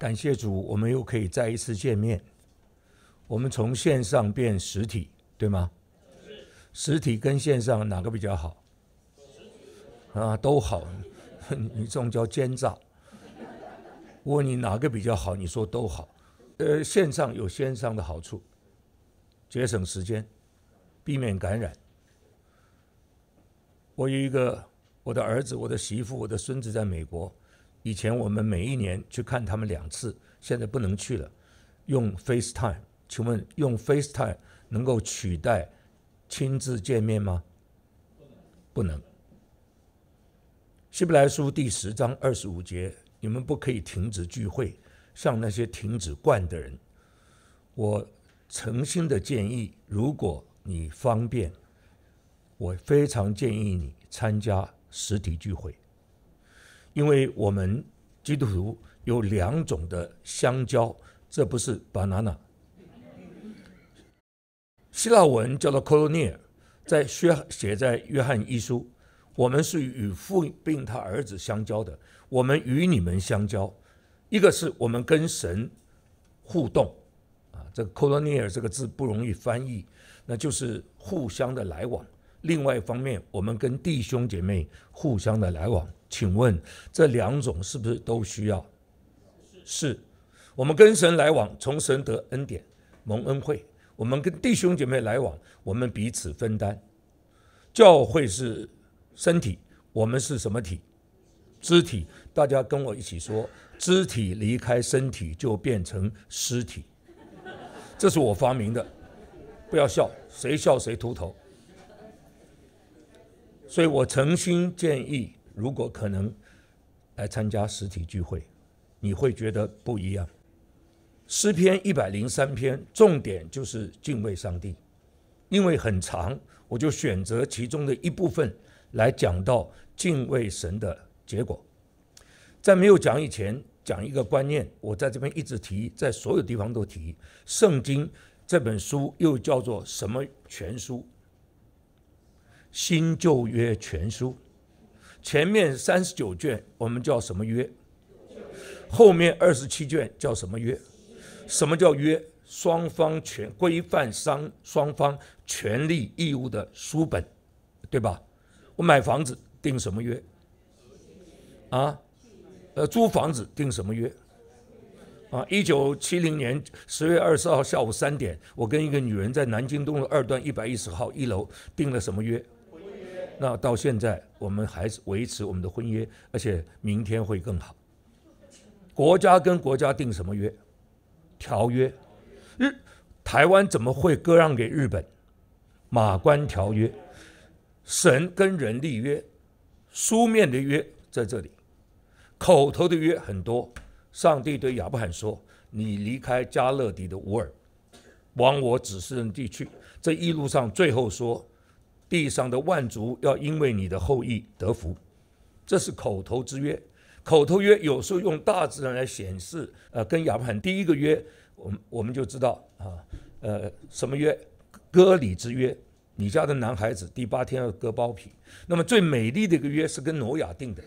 感谢主，我们又可以再一次见面。我们从线上变实体，对吗？实体跟线上哪个比较好？啊，都好。你这种叫奸诈。我问你哪个比较好，你说都好。呃，线上有线上的好处，节省时间，避免感染。我有一个我的儿子、我的媳妇、我的孙子在美国。以前我们每一年去看他们两次，现在不能去了，用 FaceTime。请问用 FaceTime 能够取代亲自见面吗？不能。希伯来书第十章二十五节，你们不可以停止聚会，像那些停止惯的人。我诚心的建议，如果你方便，我非常建议你参加实体聚会。因为我们基督徒有两种的相交，这不是 banana。希腊文叫做 colonia，在写在约翰一书，我们是与父并他儿子相交的，我们与你们相交。一个是我们跟神互动，啊，这个 colonia 这个字不容易翻译，那就是互相的来往。另外一方面，我们跟弟兄姐妹互相的来往，请问这两种是不是都需要？是。我们跟神来往，从神得恩典、蒙恩惠；我们跟弟兄姐妹来往，我们彼此分担。教会是身体，我们是什么体？肢体。大家跟我一起说：肢体离开身体就变成尸体。这是我发明的，不要笑，谁笑谁秃头。所以我诚心建议，如果可能来参加实体聚会，你会觉得不一样。诗篇一百零三篇重点就是敬畏上帝，因为很长，我就选择其中的一部分来讲到敬畏神的结果。在没有讲以前，讲一个观念，我在这边一直提，在所有地方都提，圣经这本书又叫做什么全书？新旧约全书，前面三十九卷我们叫什么约？后面二十七卷叫什么约？什么叫约？双方权规范商双方权利义务的书本，对吧？我买房子定什么约？啊？呃，租房子定什么约？啊？一九七零年十月二十号下午三点，我跟一个女人在南京东路二段一百一十号一楼订了什么约？那到现在，我们还是维持我们的婚约，而且明天会更好。国家跟国家定什么约？条约？日，台湾怎么会割让给日本？马关条约。神跟人立约，书面的约在这里，口头的约很多。上帝对亚伯罕说：“你离开加勒底的乌尔，往我指示的地区。”这一路上，最后说。地上的万族要因为你的后裔得福，这是口头之约。口头约有时候用大自然来显示。呃，跟亚伯罕第一个约，我们我们就知道啊，呃，什么约？割礼之约。你家的男孩子第八天要割包皮。那么最美丽的一个约是跟挪亚定的。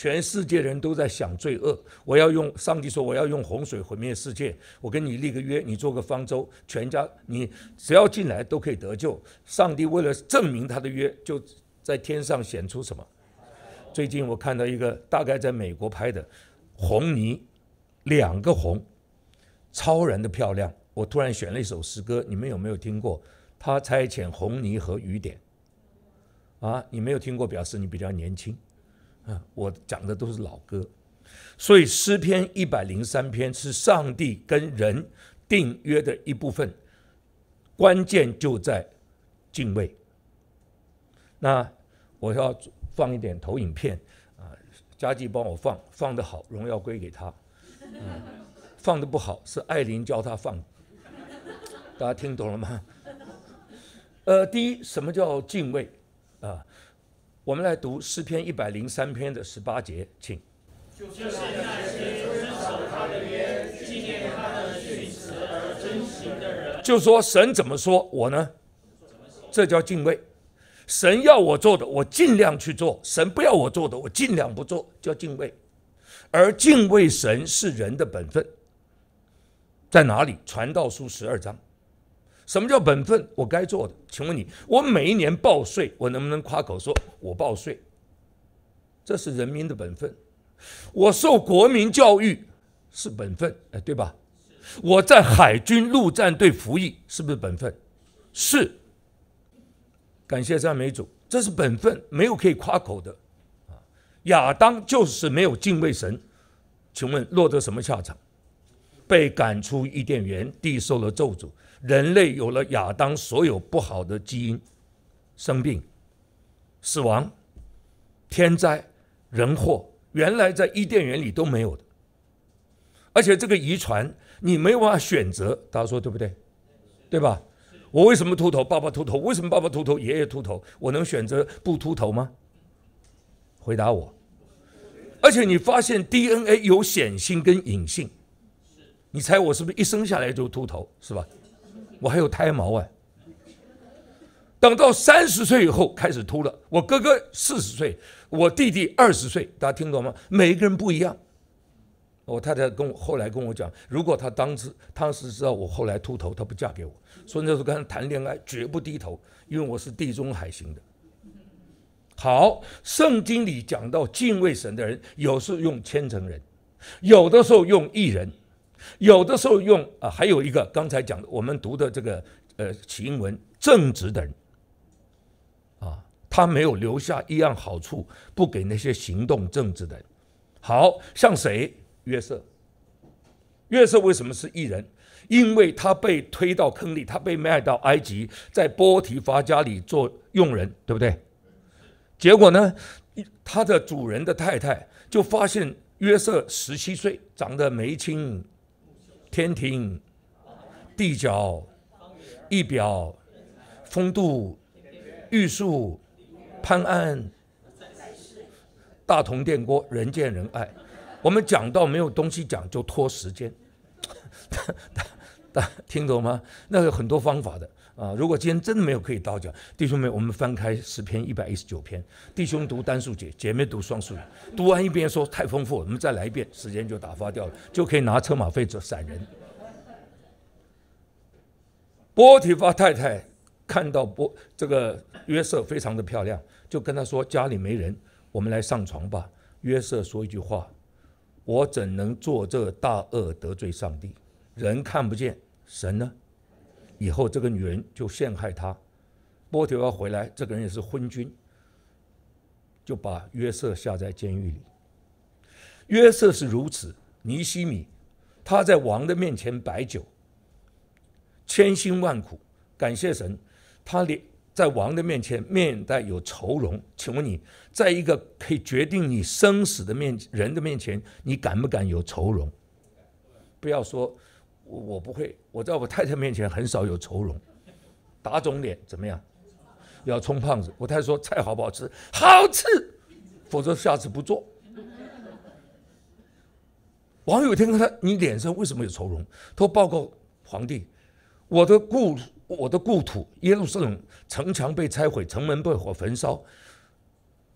全世界人都在想罪恶，我要用上帝说，我要用洪水毁灭世界。我跟你立个约，你做个方舟，全家你只要进来都可以得救。上帝为了证明他的约，就在天上显出什么？最近我看到一个大概在美国拍的红泥，两个红，超然的漂亮。我突然选了一首诗歌，你们有没有听过？他差遣红泥和雨点。啊，你没有听过，表示你比较年轻。我讲的都是老歌，所以诗篇一百零三篇是上帝跟人订约的一部分，关键就在敬畏。那我要放一点投影片，啊，佳琪帮我放，放的好，荣耀归给他，嗯，放的不好是艾琳教他放，大家听懂了吗？呃，第一，什么叫敬畏？啊？我们来读诗篇一百零三篇的十八节，请。就说神怎么说，我呢？这叫敬畏。神要我做的，我尽量去做；神不要我做的，我尽量不做，叫敬畏。而敬畏神是人的本分。在哪里？传道书十二章。什么叫本分？我该做的。请问你，我每一年报税，我能不能夸口说，我报税？这是人民的本分。我受国民教育是本分，哎，对吧？我在海军陆战队服役是不是本分？是。感谢赞美主，这是本分，没有可以夸口的。啊，亚当就是没有敬畏神，请问落得什么下场？被赶出伊甸园，地受了咒诅。人类有了亚当，所有不好的基因，生病、死亡、天灾、人祸，原来在伊甸园里都没有的。而且这个遗传你没有办法选择，大家说对不对？对吧？我为什么秃头？爸爸秃头，为什么爸爸秃头？爷爷秃头？我能选择不秃头吗？回答我。而且你发现 DNA 有显性跟隐性，你猜我是不是一生下来就秃头？是吧？我还有胎毛啊。等到三十岁以后开始秃了。我哥哥四十岁，我弟弟二十岁，大家听懂吗？每一个人不一样。我太太跟我后来跟我讲，如果她当时当时知道我后来秃头，她不嫁给我。所以那时候跟她谈恋爱，绝不低头，因为我是地中海型的。好，圣经里讲到敬畏神的人，有时候用千层人，有的时候用一人。有的时候用啊，还有一个刚才讲的，我们读的这个呃，行文正直的人，啊，他没有留下一样好处，不给那些行动正直的。人。好像谁约瑟，约瑟为什么是异人？因为他被推到坑里，他被卖到埃及，在波提法家里做佣人，对不对？结果呢，他的主人的太太就发现约瑟十七岁，长得眉清。天庭，地角，仪表，风度，玉树，潘安，大同电锅，人见人爱。我们讲到没有东西讲，就拖时间，听懂吗？那有很多方法的。啊，如果今天真的没有可以倒角，弟兄们，我们翻开十篇一百一十九篇，弟兄读单数节，姐妹读双数读完一遍说太丰富，我们再来一遍，时间就打发掉了，就可以拿车马费走散人。波提乏太太看到波这个约瑟非常的漂亮，就跟他说：“家里没人，我们来上床吧。”约瑟说一句话：“我怎能做这大恶得罪上帝？人看不见神呢？”以后这个女人就陷害他，波提亚回来，这个人也是昏君，就把约瑟下在监狱里。约瑟是如此，尼西米，他在王的面前摆酒，千辛万苦，感谢神，他连在王的面前面带有愁容。请问你，在一个可以决定你生死的面人的面前，你敢不敢有愁容？不要说。我不会，我在我太太面前很少有愁容，打肿脸怎么样？要充胖子。我太太说菜好不好吃？好吃，否则下次不做。王有天问他：“你脸上为什么有愁容？”他报告皇帝：“我的故我的故土耶路撒冷城墙被拆毁，城门被火焚烧，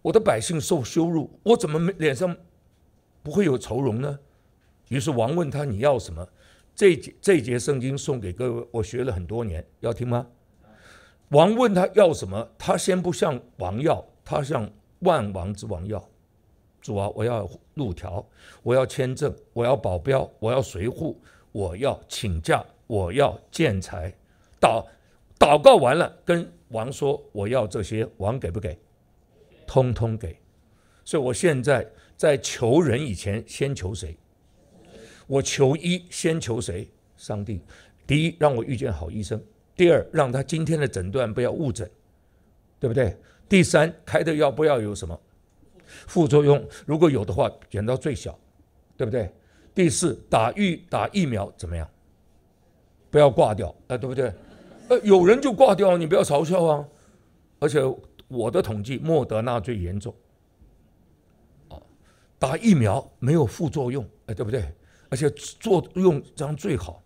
我的百姓受羞辱，我怎么没脸上不会有愁容呢？”于是王问他：“你要什么？”这节这节圣经送给各位，我学了很多年，要听吗？王问他要什么，他先不向王要，他向万王之王要。主啊，我要路条，我要签证，我要保镖，我要随护，我要请假，我要建材。祷祷告完了，跟王说我要这些，王给不给？通通给。所以，我现在在求人以前，先求谁？我求医先求谁？上帝。第一，让我遇见好医生；第二，让他今天的诊断不要误诊，对不对？第三，开的药不要有什么副作用，如果有的话，减到最小，对不对？第四，打预打疫苗怎么样？不要挂掉，呃，对不对？呃，有人就挂掉，你不要嘲笑啊。而且我的统计，莫德纳最严重。打疫苗没有副作用，哎，对不对？而且作用这样最好。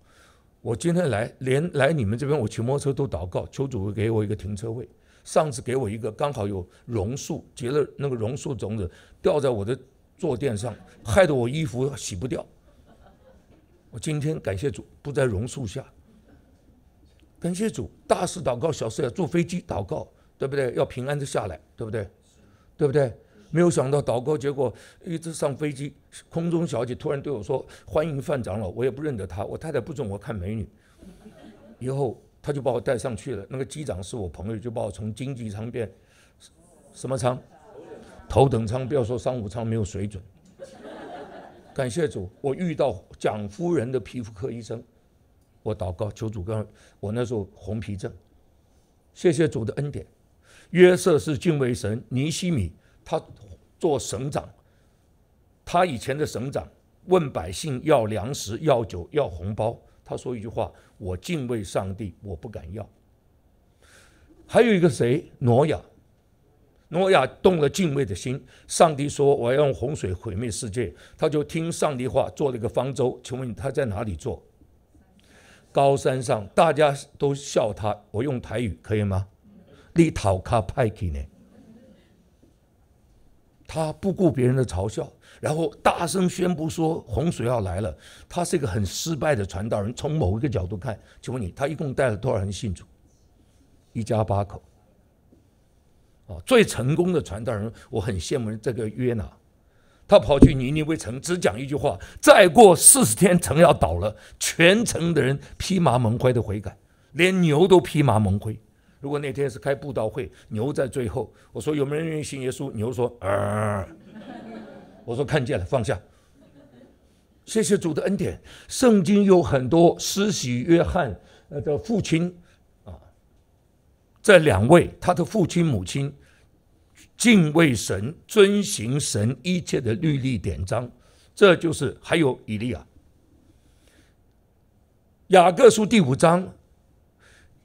我今天来，连来你们这边，我骑摩托车都祷告，求主给我一个停车位。上次给我一个，刚好有榕树结了那个榕树种子掉在我的坐垫上，害得我衣服洗不掉。我今天感谢主，不在榕树下。感谢主，大事祷告，小事要坐飞机祷告，对不对？要平安的下来，对不对？对不对？没有想到祷告，结果一直上飞机，空中小姐突然对我说：“欢迎范长老。”我也不认得她。我太太不准我看美女，以后他就把我带上去了。那个机长是我朋友，就把我从经济舱变什么舱？头等舱。不要说商务舱没有水准。感谢主，我遇到蒋夫人的皮肤科医生。我祷告求主，跟我那时候红皮症。谢谢主的恩典。约瑟是敬畏神尼西米。他做省长，他以前的省长问百姓要粮食、要酒、要红包，他说一句话：“我敬畏上帝，我不敢要。”还有一个谁？挪亚，挪亚动了敬畏的心，上帝说：“我要用洪水毁灭世界。”他就听上帝话，做了一个方舟。请问他在哪里做？高山上，大家都笑他。我用台语可以吗？你讨卡派去呢？他不顾别人的嘲笑，然后大声宣布说洪水要来了。他是一个很失败的传道人。从某一个角度看，请问你他一共带了多少人信主？一家八口。啊，最成功的传道人，我很羡慕这个约拿，他跑去尼尼微城，只讲一句话：再过四十天城要倒了。全城的人披麻蒙灰的悔改，连牛都披麻蒙灰。如果那天是开布道会，牛在最后，我说有没有人愿意信耶稣？牛说：“啊！”我说看见了，放下。谢谢主的恩典。圣经有很多，施洗约翰呃的父亲啊，这两位他的父亲母亲敬畏神，遵行神一切的律例典章，这就是还有以利亚，雅各书第五章。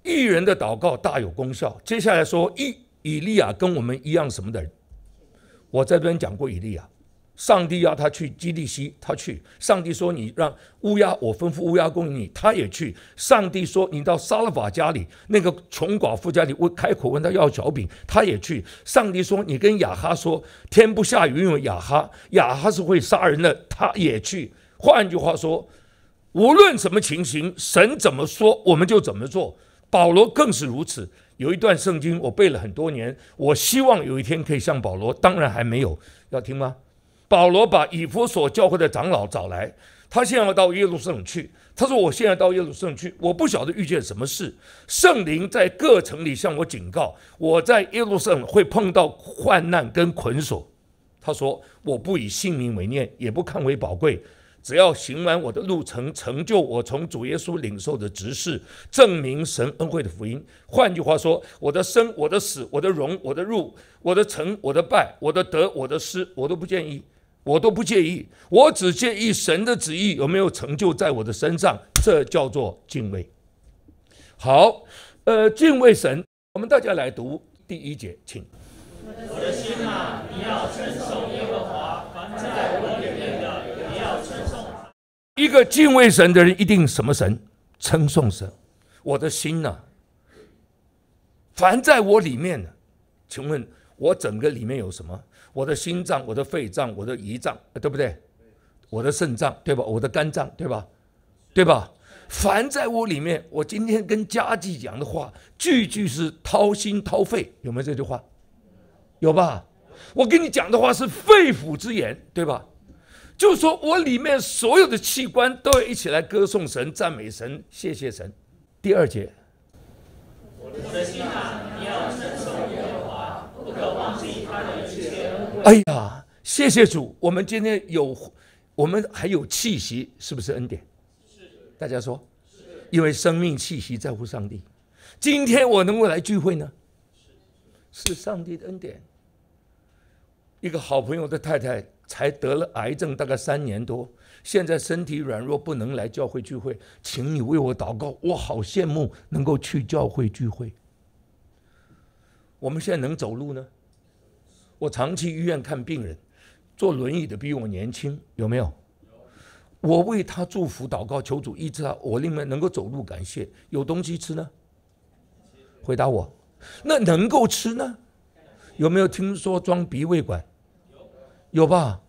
异人的祷告大有功效。接下来说以以利亚跟我们一样什么的人，我在这边讲过以利亚。上帝要他去基利西，他去；上帝说你让乌鸦，我吩咐乌鸦供应你，他也去；上帝说你到撒勒法家里，那个穷寡妇家里，我开口问他要小饼，他也去；上帝说你跟雅哈说天不下雨，为雅哈，雅哈是会杀人的，他也去。换句话说，无论什么情形，神怎么说，我们就怎么做。保罗更是如此。有一段圣经我背了很多年，我希望有一天可以像保罗，当然还没有。要听吗？保罗把以弗所教会的长老找来，他现在要到耶路撒冷去。他说：“我现在到耶路撒冷去，我不晓得遇见什么事。圣灵在各城里向我警告，我在耶路撒冷会碰到患难跟捆锁。”他说：“我不以性命为念，也不看为宝贵。”只要行完我的路程，成就我从主耶稣领受的职事，证明神恩惠的福音。换句话说，我的生、我的死、我的荣、我的入、我的成、我的败、我的得、我的失，我都不介意，我都不介意，我只介意神的旨意有没有成就在我的身上。这叫做敬畏。好，呃，敬畏神，我们大家来读第一节，请。我的心啊，你要承受。一个敬畏神的人，一定什么神称颂神。我的心呢，凡在我里面请问我整个里面有什么？我的心脏、我的肺脏、我的胰脏，对不对？我的肾脏，对吧？我的肝脏，对吧？对吧？凡在我里面，我今天跟家祭讲的话，句句是掏心掏肺，有没有这句话？有吧？我跟你讲的话是肺腑之言，对吧？就说我里面所有的器官都要一起来歌颂神、赞美神、谢谢神。第二节，哎呀，谢谢主，我们今天有，我们还有气息，是不是恩典？是，大家说，是，因为生命气息在乎上帝。今天我能够来聚会呢，是上帝的恩典。一个好朋友的太太。才得了癌症，大概三年多，现在身体软弱，不能来教会聚会，请你为我祷告。我好羡慕能够去教会聚会。我们现在能走路呢？我常去医院看病人，坐轮椅的比我年轻，有没有？我为他祝福祷告，求主医治他。我另外能够走路，感谢。有东西吃呢？回答我。那能够吃呢？有没有听说装鼻胃管？有吧？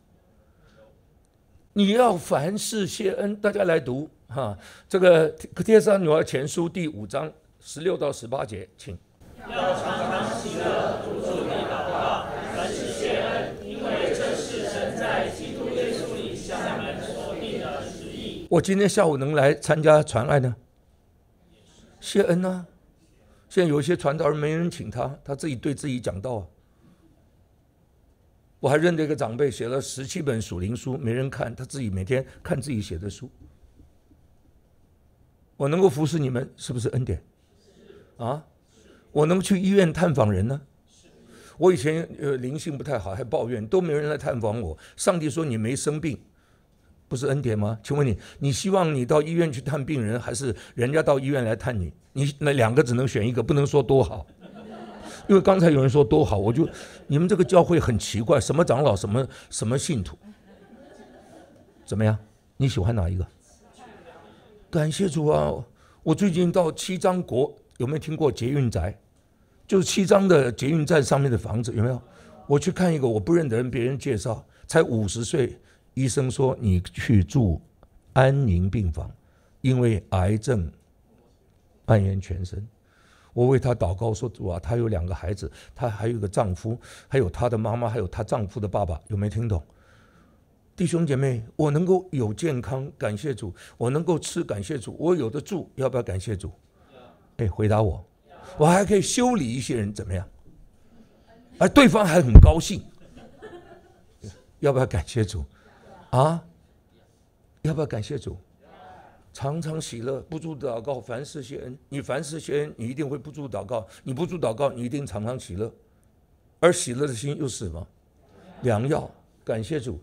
你要凡事谢恩，大家来读哈。这个《天上女儿前书》第五章十六到十八节，请。要常常喜乐，读主你祷告，凡事谢恩，因为这是神在基督耶稣里向你们所定的旨意。我今天下午能来参加传爱呢？谢恩啊！现在有些传道人没人请他，他自己对自己讲道啊。我还认得一个长辈，写了十七本《蜀灵书》，没人看，他自己每天看自己写的书。我能够服侍你们，是不是恩典？啊，我能去医院探访人呢？我以前呃灵性不太好，还抱怨都没人来探访我。上帝说你没生病，不是恩典吗？请问你，你希望你到医院去探病人，还是人家到医院来探你？你那两个只能选一个，不能说多好。因为刚才有人说多好，我就你们这个教会很奇怪，什么长老，什么什么信徒，怎么样？你喜欢哪一个？感谢主啊！我最近到七张国，有没有听过捷运宅？就是七张的捷运站上面的房子有没有？我去看一个我不认得人，别人介绍，才五十岁，医生说你去住安宁病房，因为癌症蔓延全身。我为她祷告说主啊，她有两个孩子，她还有一个丈夫，还有她的妈妈，还有她丈夫的爸爸。有没听懂？弟兄姐妹，我能够有健康，感谢主；我能够吃，感谢主；我有的住，要不要感谢主？诶，回答我。我还可以修理一些人，怎么样？而对方还很高兴。要不要感谢主？啊？要不要感谢主？常常喜乐，不住祷告，凡事谢恩。你凡事谢恩，你一定会不住祷告。你不住祷告，你一定常常喜乐。而喜乐的心又是什么？良药。感谢主。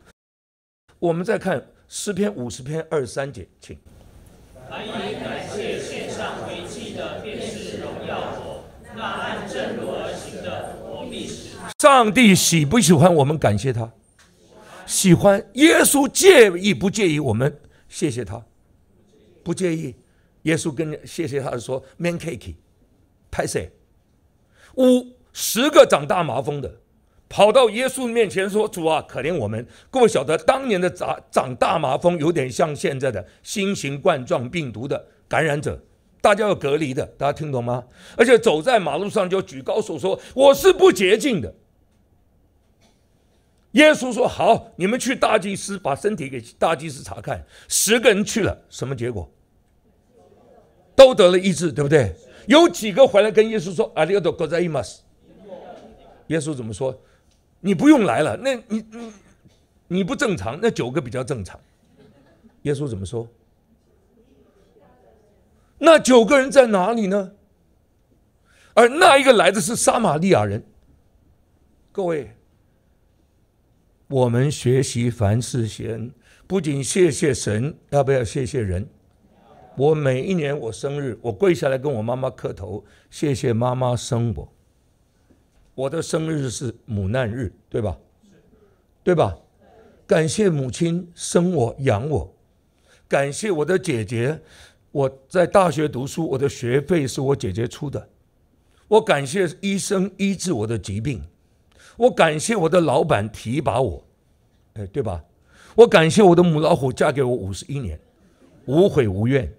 我们再看诗篇五十篇二十三节，请。凡以感谢献上为祭的，便是荣耀我；那按正路而行的，我必使上帝喜不喜欢我们感谢他？喜欢。耶稣介意不介意我们谢谢他？不介意，耶稣跟谢谢他说，Man k a k i 派谁？五十个长大麻风的跑到耶稣面前说：“主啊，可怜我们。”各位晓得，当年的长长大麻风有点像现在的新型冠状病毒的感染者，大家要隔离的，大家听懂吗？而且走在马路上就举高手说：“我是不洁净的。”耶稣说：“好，你们去大祭司，把身体给大祭司查看。十个人去了，什么结果？都得了医治，对不对？有几个回来跟耶稣说：‘阿利多哥在伊马斯。”耶稣怎么说？你不用来了，那你你你不正常。那九个比较正常。耶稣怎么说？那九个人在哪里呢？而那一个来的是撒玛利亚人，各位。”我们学习凡事先，不仅谢谢神，要不要谢谢人？我每一年我生日，我跪下来跟我妈妈磕头，谢谢妈妈生我。我的生日是母难日，对吧？对吧？感谢母亲生我养我，感谢我的姐姐，我在大学读书，我的学费是我姐姐出的，我感谢医生医治我的疾病。我感谢我的老板提拔我，哎，对吧？我感谢我的母老虎嫁给我五十一年，无悔无怨。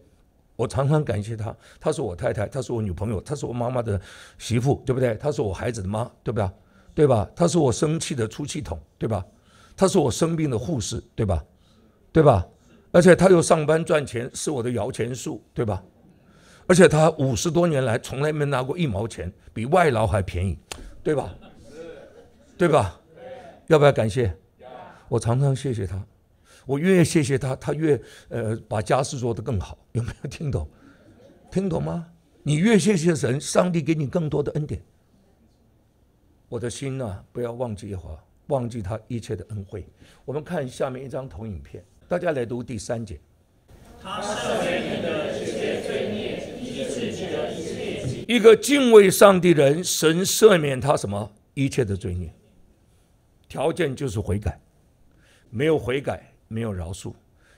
我常常感谢她，她是我太太，她是我女朋友，她是我妈妈的媳妇，对不对？她是我孩子的妈，对不对？对吧？她是我生气的出气筒，对吧？她是我生病的护士，对吧？对吧？而且她又上班赚钱，是我的摇钱树，对吧？而且她五十多年来从来没拿过一毛钱，比外劳还便宜，对吧？对吧？要不要感谢？我常常谢谢他，我越谢谢他，他越呃把家事做得更好。有没有听懂？听懂吗？你越谢谢神，上帝给你更多的恩典。我的心呐，不要忘记一会儿，忘记他一切的恩惠。我们看下面一张投影片，大家来读第三节。一个敬畏上帝的人，神赦免他什么？一切的罪孽。条件就是悔改，没有悔改没有饶恕，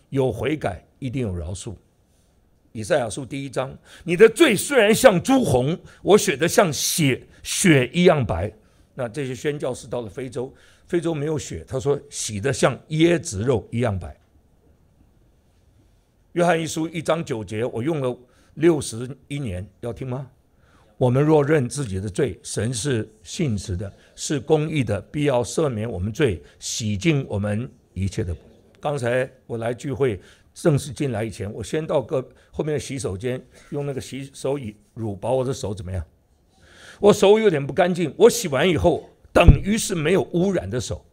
有悔改一定有饶恕。以赛亚书第一章，你的罪虽然像朱红，我血的像血血一样白。那这些宣教士到了非洲，非洲没有血，他说洗的像椰子肉一样白。约翰一书一章九节，我用了六十一年，要听吗？我们若认自己的罪，神是信实的，是公义的，必要赦免我们罪，洗净我们一切的。刚才我来聚会，正式进来以前，我先到各后面的洗手间，用那个洗手椅乳把我的手怎么样？我手有点不干净，我洗完以后等于是没有污染的手。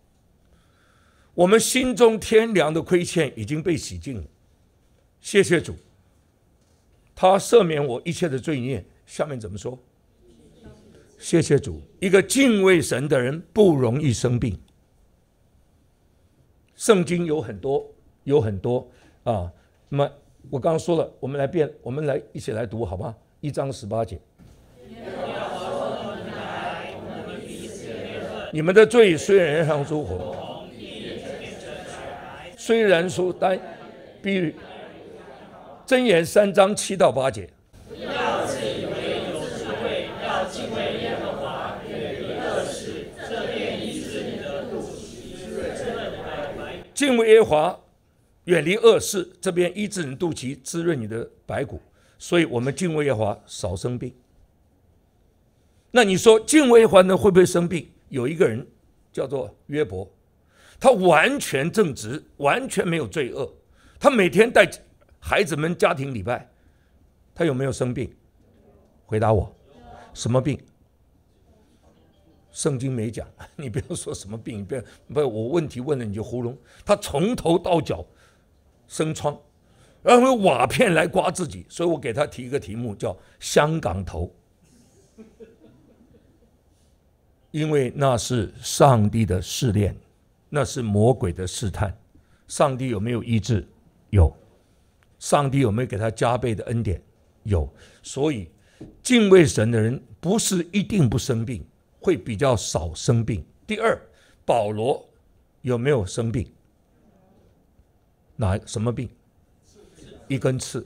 我们心中天良的亏欠已经被洗净了，谢谢主。他赦免我一切的罪孽。下面怎么说？谢谢主，一个敬畏神的人不容易生病。圣经有很多，有很多啊。那么我刚刚说了，我们来变，我们来一起来读，好吗？一章十八节。你们的罪虽然像朱火，虽然说，但比箴言三章七到八节。敬畏耶华，远离恶事。这边医治你肚脐，滋润你的白骨。所以，我们敬畏耶华，少生病。那你说，敬畏耶华呢，会不会生病？有一个人叫做约伯，他完全正直，完全没有罪恶，他每天带孩子们家庭礼拜，他有没有生病？回答我，什么病？圣经没讲，你不要说什么病，要不我问题问了你就糊弄。他从头到脚生疮，然后用瓦片来刮自己，所以我给他提一个题目叫“香港头”，因为那是上帝的试炼，那是魔鬼的试探。上帝有没有医治？有。上帝有没有给他加倍的恩典？有。所以敬畏神的人不是一定不生病。会比较少生病。第二，保罗有没有生病？哪什么病？一根刺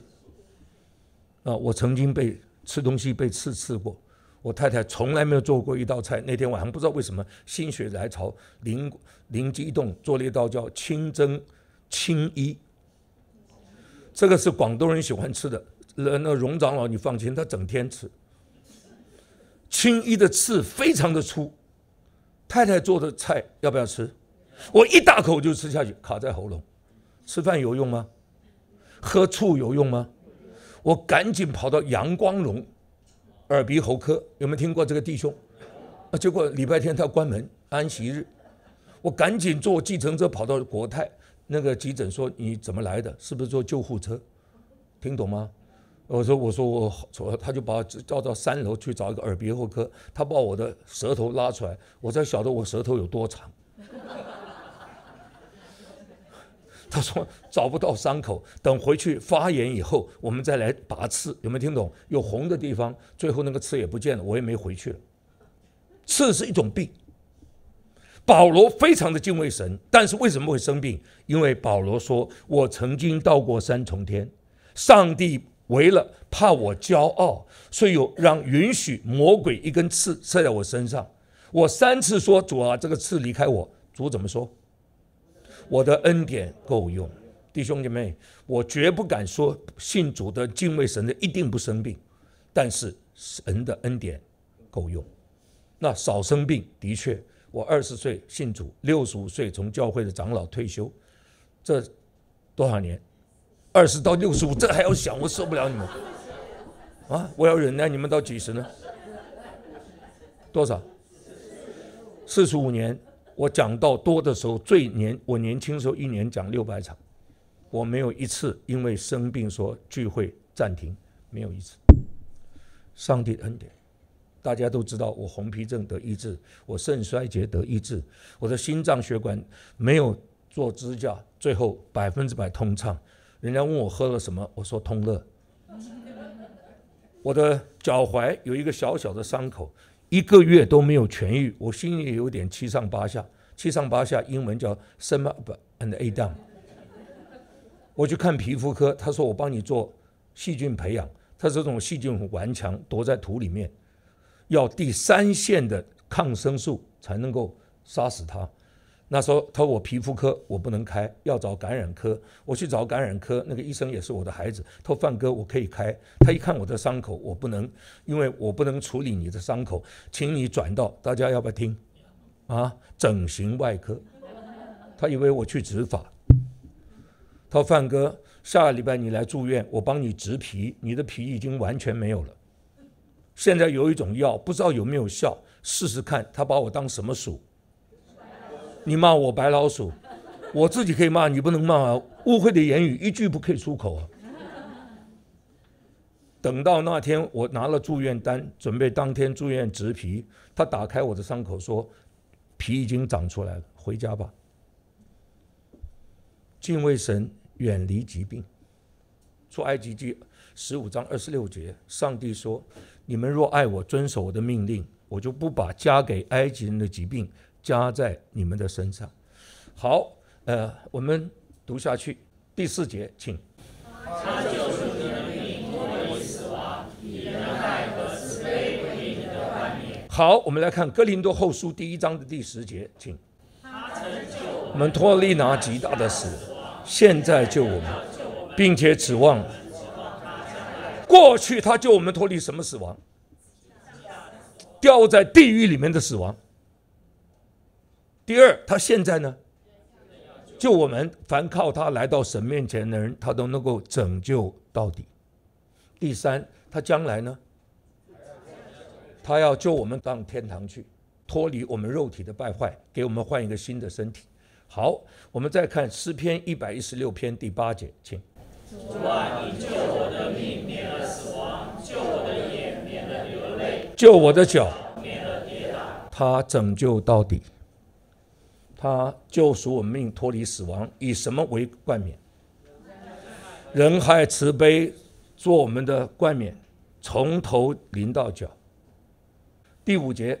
啊！我曾经被吃东西被刺刺过。我太太从来没有做过一道菜，那天晚上不知道为什么心血来潮，灵灵机一动做了一道叫清蒸青衣。这个是广东人喜欢吃的。那那荣长老，你放心，他整天吃。青衣的刺非常的粗，太太做的菜要不要吃？我一大口就吃下去，卡在喉咙。吃饭有用吗？喝醋有用吗？我赶紧跑到杨光荣耳鼻喉科，有没有听过这个弟兄？啊，结果礼拜天他关门，安息日。我赶紧坐计程车跑到国泰那个急诊，说你怎么来的？是不是坐救护车？听懂吗？我说：“我说我好。”，他就把我叫到三楼去找一个耳鼻喉科。他把我的舌头拉出来，我才晓得我舌头有多长。他说：“找不到伤口，等回去发炎以后，我们再来拔刺。”有没有听懂？有红的地方，最后那个刺也不见了，我也没回去了。刺是一种病。保罗非常的敬畏神，但是为什么会生病？因为保罗说：“我曾经到过三重天，上帝。”为了怕我骄傲，所以有让允许魔鬼一根刺刺在我身上。我三次说主啊，这个刺离开我。主怎么说？我的恩典够用。弟兄姐妹，我绝不敢说信主的敬畏神的一定不生病，但是神的恩典够用。那少生病的确，我二十岁信主，六十五岁从教会的长老退休，这多少年？二十到六十五，这还要想，我受不了你们啊！我要忍耐你们到几十呢？多少？四十五年，我讲到多的时候，最年我年轻时候一年讲六百场，我没有一次因为生病说聚会暂停，没有一次。上帝恩典，大家都知道我红皮症得医治，我肾衰竭得医治，我的心脏血管没有做支架，最后百分之百通畅。人家问我喝了什么，我说通乐。我的脚踝有一个小小的伤口，一个月都没有痊愈，我心里有点七上八下。七上八下英文叫 s 么？m u 不 and a down”。我去看皮肤科，他说我帮你做细菌培养。他这种细菌很顽强，躲在土里面，要第三线的抗生素才能够杀死它。他说：“他我皮肤科，我不能开，要找感染科。我去找感染科，那个医生也是我的孩子。他说：‘范哥，我可以开。’他一看我的伤口，我不能，因为我不能处理你的伤口，请你转到。大家要不要听？啊，整形外科。他以为我去植发。他说：‘范哥，下个礼拜你来住院，我帮你植皮。你的皮已经完全没有了。现在有一种药，不知道有没有效，试试看。他把我当什么鼠？”你骂我白老鼠，我自己可以骂，你不能骂啊！误会的言语一句不可以出口啊！等到那天，我拿了住院单，准备当天住院植皮，他打开我的伤口说：“皮已经长出来了，回家吧。”敬畏神，远离疾病。出埃及记十五章二十六节，上帝说：“你们若爱我，遵守我的命令，我就不把加给埃及人的疾病。”加在你们的身上。好，呃，我们读下去第四节，请。好，我们来看《哥林多后书》第一章的第十节，请。我们脱离拿极大的死，现在救我们，并且指望。过去他救我们脱离什么死亡？掉在地狱里面的死亡。第二，他现在呢，就我们凡靠他来到神面前的人，他都能够拯救到底。第三，他将来呢，他要救我们到天堂去，脱离我们肉体的败坏，给我们换一个新的身体。好，我们再看诗篇一百一十六篇第八节，请。昨晚你救我的命，免了死亡；救我的眼，免了流泪；救我的脚，免了跌倒。他拯救到底。他救赎我们命，脱离死亡，以什么为冠冕？人海慈悲做我们的冠冕，从头淋到脚。第五节，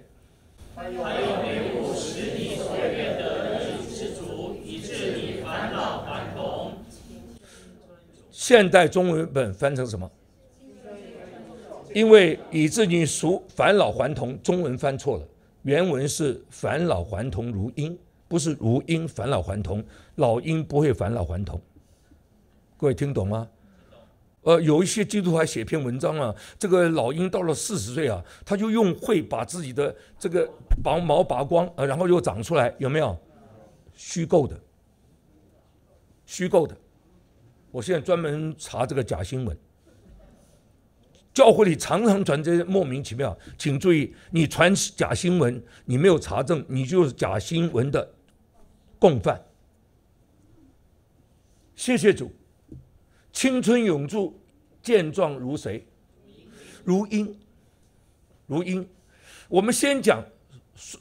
现代中文本翻成什么？因为以致你熟返老还童，中文翻错了，原文是返老还童如婴。不是如鹰返老还童，老鹰不会返老还童。各位听懂吗？呃，有一些基督徒还写篇文章啊，这个老鹰到了四十岁啊，他就用喙把自己的这个把毛拔光，呃，然后又长出来，有没有？虚构的，虚构的。我现在专门查这个假新闻。教会里常常传这些莫名其妙，请注意，你传假新闻，你没有查证，你就是假新闻的。共犯。谢谢主，青春永驻，健壮如谁？如鹰，如鹰。我们先讲，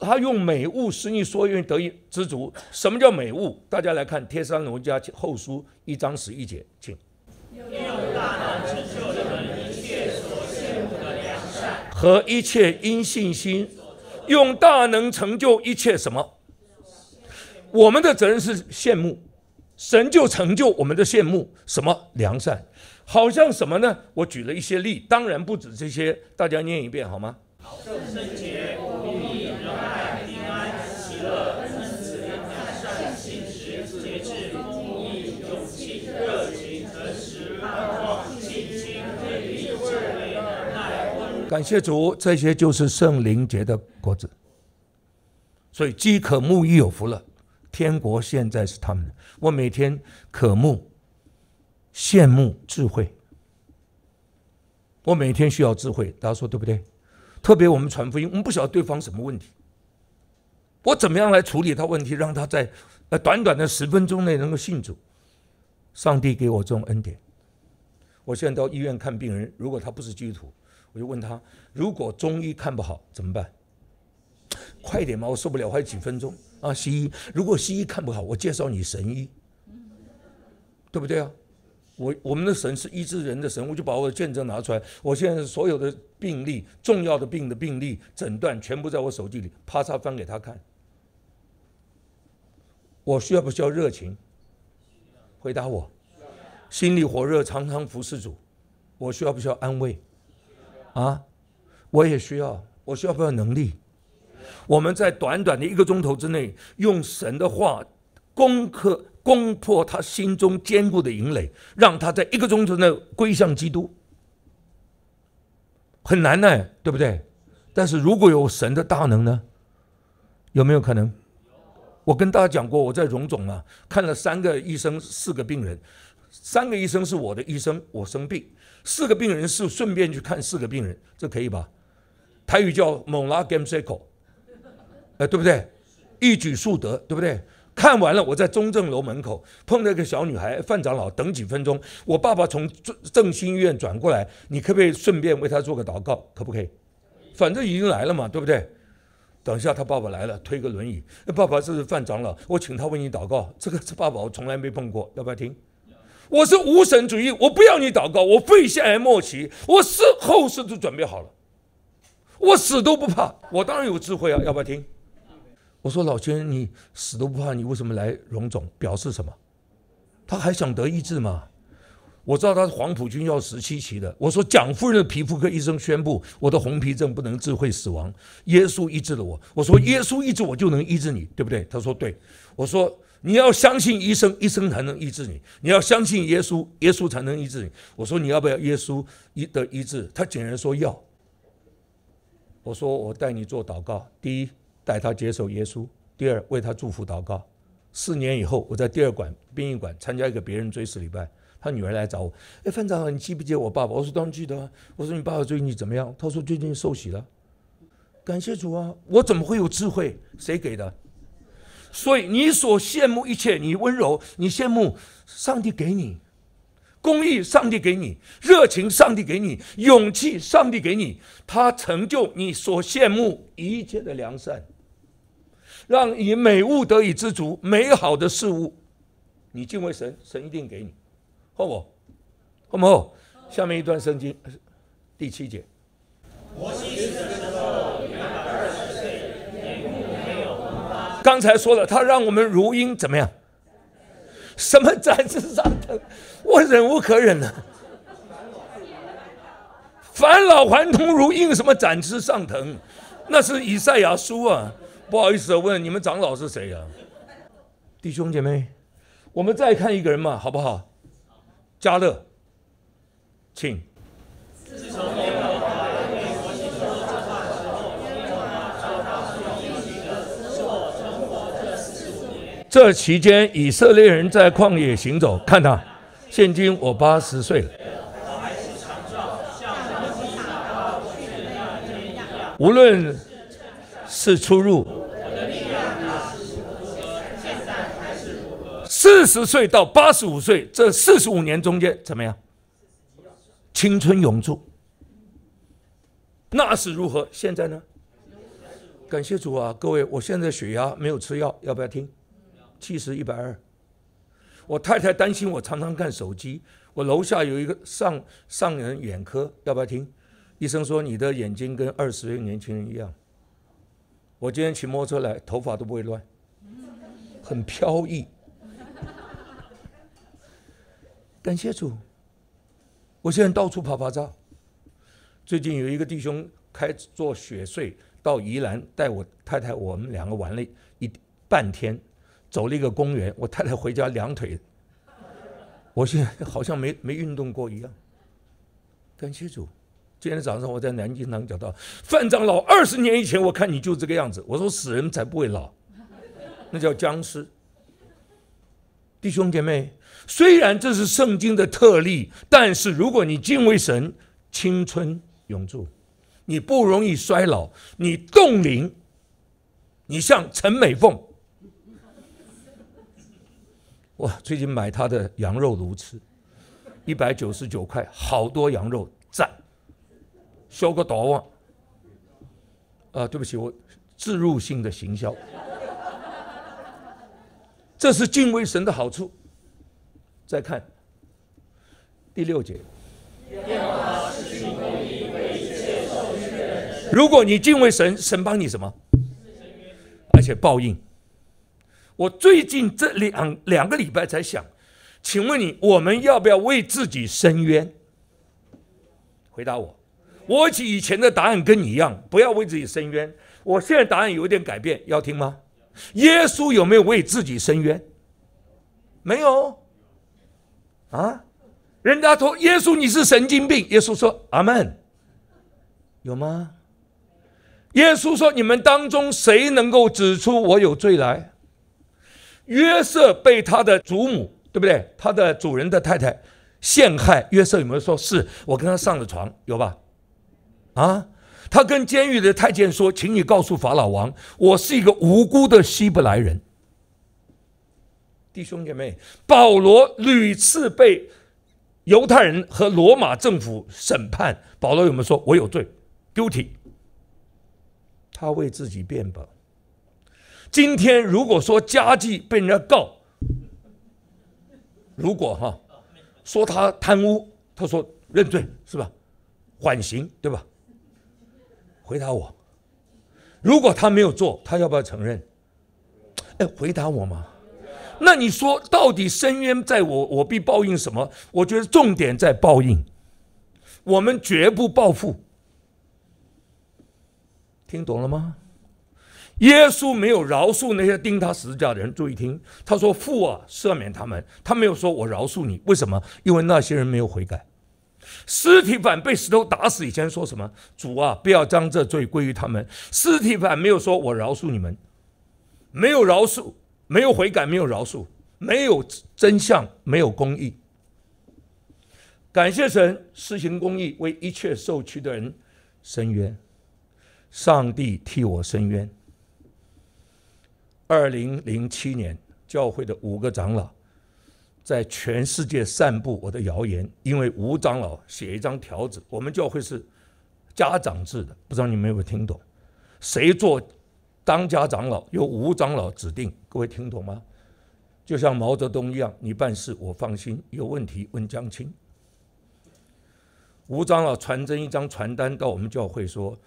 他用美物使你所愿得以知足。什么叫美物？大家来看《天山农家后书》一章十一节，请。和一切因信心，用大能成就一切什么？我们的责任是羡慕，神就成就我们的羡慕。什么良善？好像什么呢？我举了一些例，当然不止这些。大家念一遍好吗？感谢主，这些就是圣灵节的果子。所以饥渴慕义有福了。天国现在是他们的。我每天渴慕、羡慕智慧，我每天需要智慧。大家说对不对？特别我们传福音，我们不晓得对方什么问题，我怎么样来处理他问题，让他在呃短短的十分钟内能够信主？上帝给我这种恩典。我现在到医院看病人，如果他不是基督徒，我就问他：如果中医看不好怎么办？快点嘛，我受不了，还有几分钟。啊，西医如果西医看不好，我介绍你神医，对不对啊？我我们的神是医治人的神，我就把我的见证拿出来，我现在所有的病例，重要的病的病例诊断全部在我手机里，啪嚓翻给他看。我需要不需要热情？回答我，心里火热，常常服侍主。我需要不需要安慰？啊，我也需要。我需要不需要能力？我们在短短的一个钟头之内，用神的话攻克、攻破他心中坚固的营垒，让他在一个钟头内归向基督，很难呢，对不对？但是如果有神的大能呢，有没有可能？我跟大家讲过，我在荣总啊，看了三个医生、四个病人，三个医生是我的医生，我生病，四个病人是顺便去看四个病人，这可以吧？台语叫“猛拉 game cycle”。呃，对不对？一举数得，对不对？看完了，我在中正楼门口碰到一个小女孩范长老，等几分钟。我爸爸从正正心医院转过来，你可不可以顺便为他做个祷告？可不可以？反正已经来了嘛，对不对？等一下他爸爸来了，推个轮椅。爸爸这是范长老，我请他为你祷告。这个是爸爸，我从来没碰过，要不要听？我是无神主义，我不要你祷告，我备下末期，我死后事都准备好了，我死都不怕，我当然有智慧啊，要不要听？我说老先生，你死都不怕，你为什么来？荣总表示什么？他还想得医治吗？我知道他是黄埔军校十七期的。我说蒋夫人的皮肤科医生宣布，我的红皮症不能治会死亡。耶稣医治了我。我说耶稣医治我就能医治你，对不对？他说对。我说你要相信医生，医生才能医治你；你要相信耶稣，耶稣才能医治你。我说你要不要耶稣医的医治？他竟然说要。我说我带你做祷告，第一。带他接受耶稣。第二，为他祝福祷告。四年以后，我在第二馆殡仪馆参加一个别人追思礼拜，他女儿来找我。哎，范长，你记不记得我爸爸？我说当记得、啊。我说你爸爸最近怎么样？他说最近受洗了。感谢主啊！我怎么会有智慧？谁给的？所以你所羡慕一切，你温柔，你羡慕上帝给你。公益，上帝给你；热情，上帝给你；勇气，上帝给你。他成就你所羡慕一切的良善，让你美物得以知足。美好的事物，你敬畏神，神一定给你。后不后？不后？下面一段圣经，第七节。刚才说了，他让我们如鹰，怎么样？什么展翅上腾，我忍无可忍了。返老还童如应什么展翅上腾，那是以赛亚书啊。不好意思，问你们长老是谁啊？弟兄姐妹，我们再看一个人嘛，好不好？嘉乐，请。这期间，以色列人在旷野行走。看，他，现今我八十岁了，无论是出入，四十岁到八十五岁这四十五年中间怎么样？青春永驻。那是如何？现在呢？感谢主啊，各位，我现在血压没有吃药，要不要听？七十一百二，我太太担心我常常看手机。我楼下有一个上上人眼科，要不要听？医生说你的眼睛跟二十岁年轻人一样。我今天骑摩托车来，头发都不会乱，很飘逸。感谢主，我现在到处拍拍照。最近有一个弟兄开做雪穗到宜兰带我太太，我们两个玩了一半天。走了一个公园，我太太回家两腿，我现在好像没没运动过一样。感谢主，今天早上我在南京堂讲到范长老二十年以前我看你就这个样子，我说死人才不会老，那叫僵尸。弟兄姐妹，虽然这是圣经的特例，但是如果你敬畏神，青春永驻，你不容易衰老，你冻龄，你像陈美凤。我最近买他的羊肉炉吃，一百九十九块，好多羊肉，赞，修个大旺。啊，对不起，我自入性的行销，这是敬畏神的好处。再看第六节，如果你敬畏神，神帮你什么？而且报应。我最近这两两个礼拜才想，请问你我们要不要为自己申冤？回答我，我以前的答案跟你一样，不要为自己申冤。我现在答案有点改变，要听吗？耶稣有没有为自己申冤？没有。啊？人家说耶稣你是神经病。耶稣说阿门。有吗？耶稣说你们当中谁能够指出我有罪来？约瑟被他的祖母，对不对？他的主人的太太陷害约瑟，有没有说是我跟他上了床？有吧？啊，他跟监狱的太监说：“请你告诉法老王，我是一个无辜的希伯来人。”弟兄姐妹，保罗屡次被犹太人和罗马政府审判，保罗有没有说“我有罪 ”？Beauty，他为自己辩驳。今天如果说家计被人家告，如果哈说他贪污，他说认罪是吧？缓刑对吧？回答我。如果他没有做，他要不要承认？哎，回答我嘛。那你说到底深渊在我，我必报应什么？我觉得重点在报应，我们绝不报复。听懂了吗？耶稣没有饶恕那些钉他十字架的人，注意听，他说：“父啊，赦免他们。”他没有说“我饶恕你”。为什么？因为那些人没有悔改。尸体反被石头打死以前说什么？“主啊，不要将这罪归于他们。”尸体反没有说“我饶恕你们”，没有饶恕，没有悔改，没有饶恕，没有真相，没有公义。感谢神施行公义，为一切受屈的人伸冤。上帝替我伸冤。二零零七年，教会的五个长老在全世界散布我的谣言。因为吴长老写一张条子，我们教会是家长制的，不知道你们有没有听懂？谁做当家长老由吴长老指定，各位听懂吗？就像毛泽东一样，你办事我放心，有问题问江青。吴长老传真一张传单到我们教会，说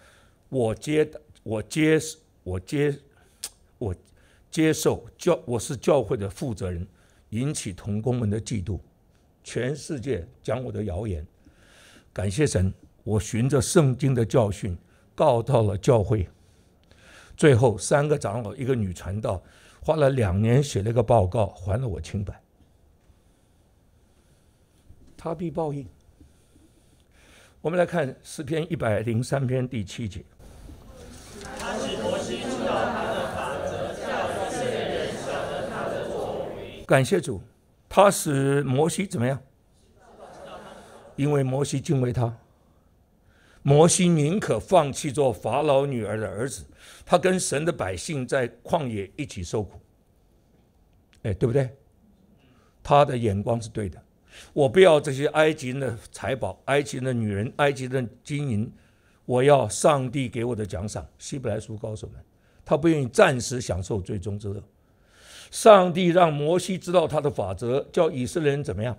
我接的，我接，我接，我。接受教，我是教会的负责人，引起同工们的嫉妒，全世界讲我的谣言。感谢神，我循着圣经的教训告到了教会，最后三个长老，一个女传道，花了两年写了一个报告，还了我清白。他必报应。我们来看诗篇一百零三篇第七节。感谢主，他使摩西怎么样？因为摩西敬畏他，摩西宁可放弃做法老女儿的儿子，他跟神的百姓在旷野一起受苦。哎，对不对？他的眼光是对的。我不要这些埃及人的财宝、埃及的女人、埃及的金银，我要上帝给我的奖赏。希伯来书高手们，他不愿意暂时享受最终之乐。上帝让摩西知道他的法则，叫以色列人怎么样？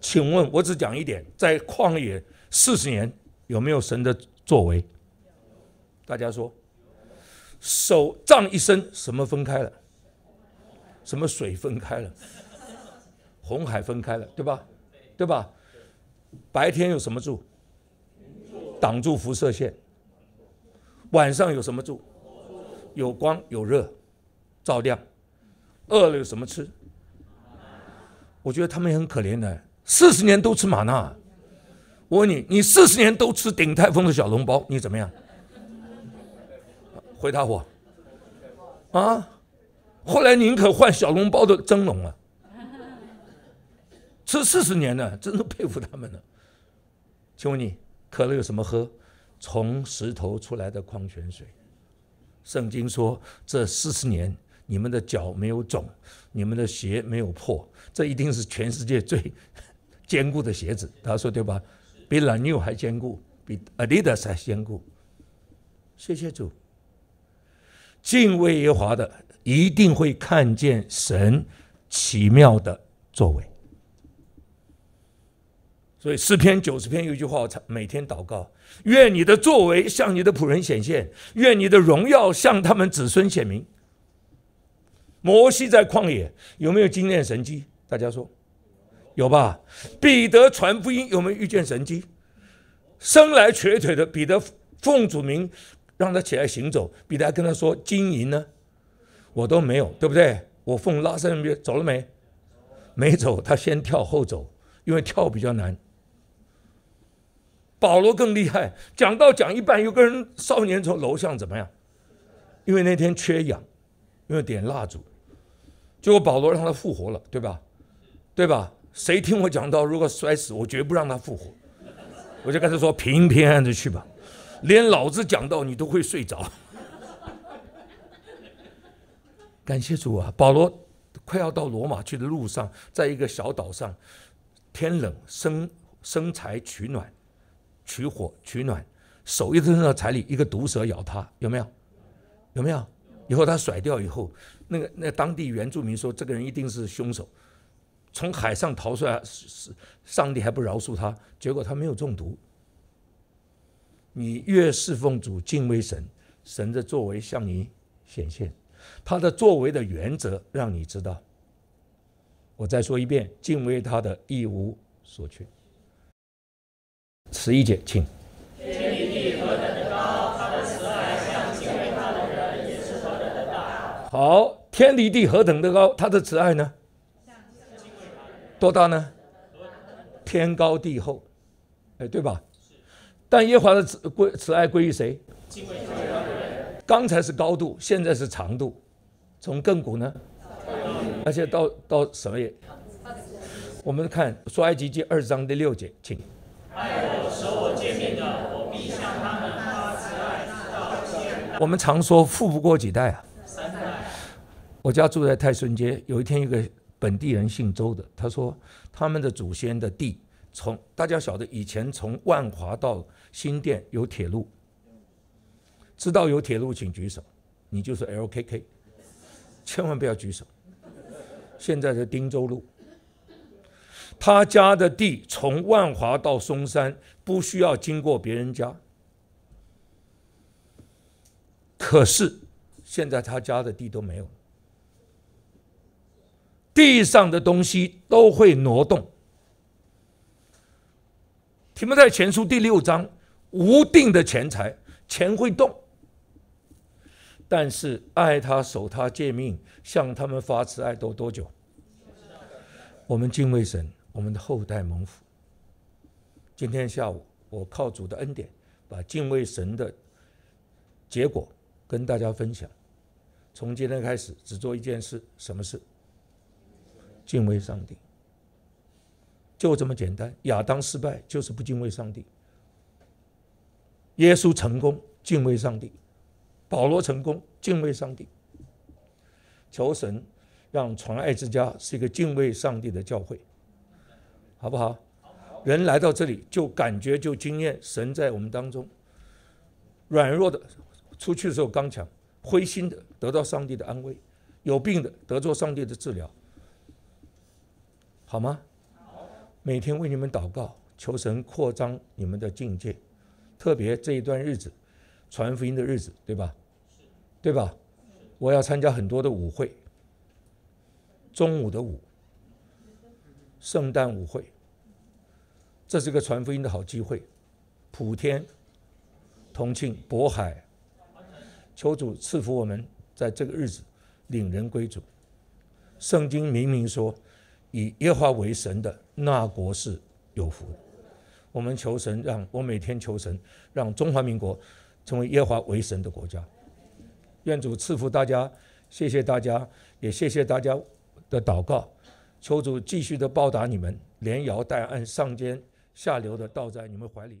请问，我只讲一点，在旷野四十年有没有神的作为？大家说，手杖一伸，什么分开了？什么水分开了？红海分开了，对吧？对吧？白天有什么柱？挡住辐射线。晚上有什么柱？有光有热，照亮。饿了有什么吃？我觉得他们也很可怜的，四十年都吃马纳。我问你，你四十年都吃鼎泰丰的小笼包，你怎么样？回答我。啊，后来宁可换小笼包的蒸笼了。吃四十年的，真的佩服他们呢。请问你渴了有什么喝？从石头出来的矿泉水。圣经说这四十年。你们的脚没有肿，你们的鞋没有破，这一定是全世界最坚固的鞋子。他说：“对吧？比 e w 还坚固，比阿迪达斯还坚固。”谢谢主。敬畏耶华的一定会看见神奇妙的作为。所以诗篇九十篇有一句话，我每天祷告：愿你的作为向你的仆人显现，愿你的荣耀向他们子孙显明。摩西在旷野有没有经验神迹？大家说，有吧？彼得传福音有没有遇见神迹？生来瘸腿的彼得奉主名让他起来行走，彼得还跟他说：“金银呢，我都没有，对不对？我奉拉伸别走了没？没走，他先跳后走，因为跳比较难。”保罗更厉害，讲到讲一半，有个人少年从楼上怎么样？因为那天缺氧，因为点蜡烛。结果保罗让他复活了，对吧？对吧？谁听我讲到，如果摔死，我绝不让他复活。我就跟他说：“平平安安的去吧。”连老子讲到你都会睡着。感谢主啊！保罗快要到罗马去的路上，在一个小岛上，天冷，生生柴取暖，取火取暖，手一伸到柴里，一个毒蛇咬他，有没有？有没有？以后他甩掉以后，那个那当地原住民说：“这个人一定是凶手，从海上逃出来，是上帝还不饶恕他。”结果他没有中毒。你越侍奉主、敬畏神，神的作为向你显现，他的作为的原则让你知道。我再说一遍，敬畏他的一无所缺。十一节，请。好，天离地何等的高，他的慈爱呢？多大呢？天高地厚，哎，对吧？但耶华的慈归慈爱归于谁？刚才是高度，现在是长度，从亘古呢？而且到到什么？也。我们看《说埃及记》二章第六节，请。爱我我的，我必向他们发慈爱我们常说富不过几代啊。我家住在泰顺街。有一天，一个本地人姓周的，他说他们的祖先的地，从大家晓得以前从万华到新店有铁路。知道有铁路请举手，你就是 LKK，千万不要举手。现在是汀州路，他家的地从万华到松山不需要经过别人家，可是现在他家的地都没有了。地上的东西都会挪动。题目在全书第六章，无定的钱财，钱会动，但是爱他、守他、借命，向他们发慈爱多多久？我们敬畏神，我们的后代蒙福。今天下午，我靠主的恩典，把敬畏神的结果跟大家分享。从今天开始，只做一件事，什么事？敬畏上帝，就这么简单。亚当失败就是不敬畏上帝，耶稣成功敬畏上帝，保罗成功敬畏上帝。求神让传爱之家是一个敬畏上帝的教会，好不好？人来到这里就感觉就经验神在我们当中，软弱的出去的时候刚强，灰心的得到上帝的安慰，有病的得做上帝的治疗。好吗？每天为你们祷告，求神扩张你们的境界，特别这一段日子，传福音的日子，对吧？对吧？我要参加很多的舞会，中午的舞，圣诞舞会，这是个传福音的好机会。普天同庆，渤海，求主赐福我们，在这个日子领人归主。圣经明明说。以耶华为神的那国是有福的。我们求神，让我每天求神，让中华民国成为耶华为神的国家。愿主赐福大家，谢谢大家，也谢谢大家的祷告。求主继续的报答你们，连摇带按，上肩下流的倒在你们怀里。